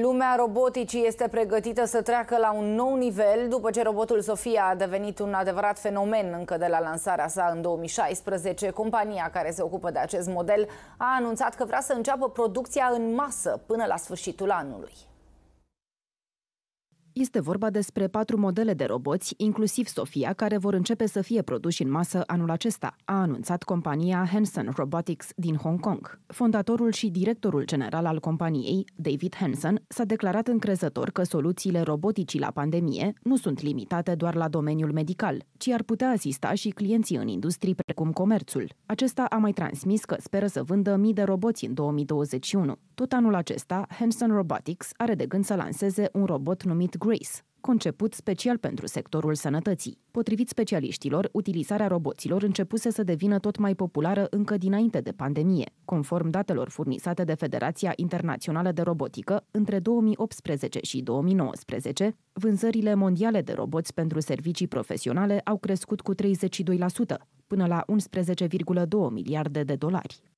Lumea roboticii este pregătită să treacă la un nou nivel după ce robotul Sofia a devenit un adevărat fenomen încă de la lansarea sa în 2016. Compania care se ocupă de acest model a anunțat că vrea să înceapă producția în masă până la sfârșitul anului. Este vorba despre patru modele de roboți, inclusiv Sofia, care vor începe să fie produși în masă anul acesta, a anunțat compania Hanson Robotics din Hong Kong. Fondatorul și directorul general al companiei, David Hanson, s-a declarat încrezător că soluțiile roboticii la pandemie nu sunt limitate doar la domeniul medical, ci ar putea asista și clienții în industrii precum comerțul. Acesta a mai transmis că speră să vândă mii de roboți în 2021. Tot anul acesta, Hanson Robotics are de gând să lanseze un robot numit Grace, conceput special pentru sectorul sănătății. Potrivit specialiștilor, utilizarea roboților începuse să devină tot mai populară încă dinainte de pandemie. Conform datelor furnizate de Federația Internațională de Robotică, între 2018 și 2019, vânzările mondiale de roboți pentru servicii profesionale au crescut cu 32%, până la 11,2 miliarde de dolari.